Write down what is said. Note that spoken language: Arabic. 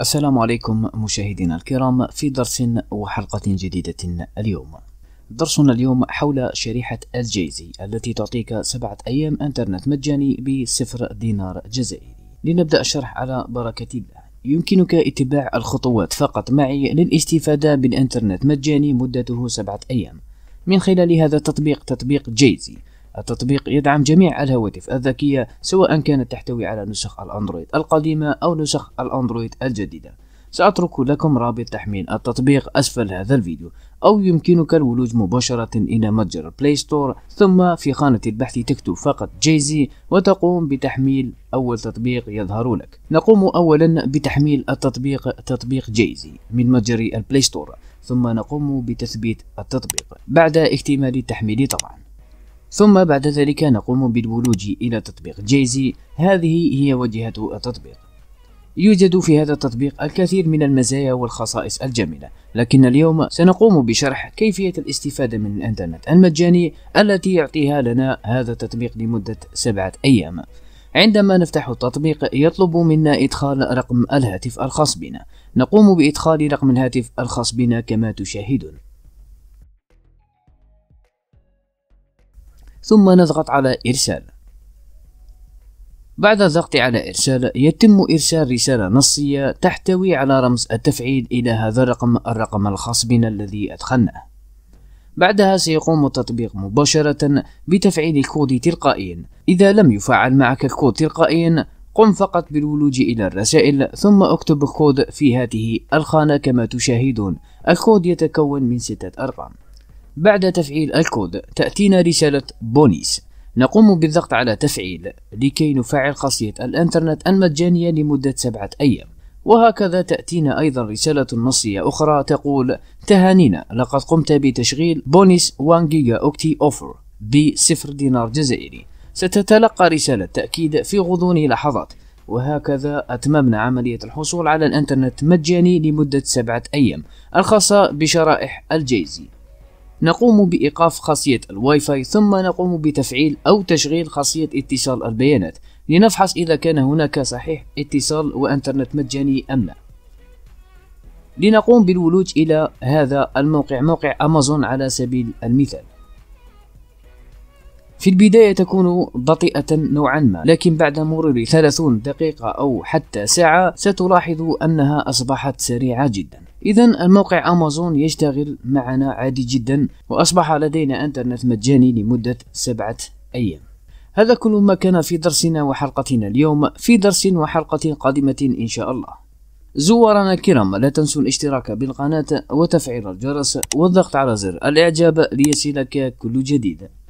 السلام عليكم مشاهدينا الكرام في درس وحلقة جديدة اليوم درسنا اليوم حول شريحة الجيزي التي تعطيك سبعة أيام أنترنت مجاني بصفر دينار جزائري لنبدأ الشرح على بركة الله يمكنك اتباع الخطوات فقط معي للاستفادة بالإنترنت مجاني مدته سبعة أيام من خلال هذا التطبيق تطبيق جيزي التطبيق يدعم جميع الهواتف الذكية سواء كانت تحتوي على نسخ الأندرويد القديمة أو نسخ الأندرويد الجديدة سأترك لكم رابط تحميل التطبيق أسفل هذا الفيديو أو يمكنك الولوج مباشرة إلى متجر البلاي ستور ثم في خانة البحث تكتب فقط جيزي وتقوم بتحميل أول تطبيق يظهر لك نقوم أولا بتحميل التطبيق تطبيق جيزي من متجر البلاي ستور ثم نقوم بتثبيت التطبيق بعد اكتمال التحميل طبعا ثم بعد ذلك نقوم بالولوج إلى تطبيق جيزي هذه هي وجهة التطبيق يوجد في هذا التطبيق الكثير من المزايا والخصائص الجميلة لكن اليوم سنقوم بشرح كيفية الاستفادة من الإنترنت المجاني التي يعطيها لنا هذا التطبيق لمدة سبعة أيام عندما نفتح التطبيق يطلب منا إدخال رقم الهاتف الخاص بنا نقوم بإدخال رقم الهاتف الخاص بنا كما تشاهدون ثم نضغط على إرسال بعد الضغط على إرسال يتم إرسال رسالة نصية تحتوي على رمز التفعيل إلى هذا الرقم الرقم الخاص بنا الذي أدخلناه بعدها سيقوم التطبيق مباشرة بتفعيل الكود تلقائيا إذا لم يفعل معك الكود تلقائيا قم فقط بالولوج إلى الرسائل ثم اكتب الكود في هذه الخانة كما تشاهدون الكود يتكون من ستة أرقام بعد تفعيل الكود تأتينا رسالة بونيس نقوم بالضغط على تفعيل لكي نفعل خاصية الإنترنت المجانية لمدة سبعة أيام وهكذا تأتينا أيضا رسالة نصية أخرى تقول تهانينا لقد قمت بتشغيل بونيس 1 جيجا أوكتي أوفر بصفر دينار جزائري ستتلقى رسالة تأكيد في غضون لحظات وهكذا أتممنا عملية الحصول على الإنترنت مجاني لمدة سبعة أيام الخاصة بشرائح الجيزي نقوم بإيقاف خاصية الواي فاي ثم نقوم بتفعيل أو تشغيل خاصية اتصال البيانات لنفحص إذا كان هناك صحيح اتصال وإنترنت مجاني أم لا لنقوم بالولوج إلى هذا الموقع موقع أمازون على سبيل المثال في البداية تكون بطيئة نوعا ما لكن بعد مرور 30 دقيقة أو حتى ساعة ستلاحظ أنها أصبحت سريعة جدا إذا الموقع أمازون يشتغل معنا عادي جدا وأصبح لدينا أنترنت مجاني لمدة سبعة أيام هذا كل ما كان في درسنا وحلقتنا اليوم في درس وحلقة قادمة إن شاء الله زوارنا الكرام لا تنسوا الاشتراك بالقناة وتفعيل الجرس والضغط على زر الإعجاب ليصلك كل جديد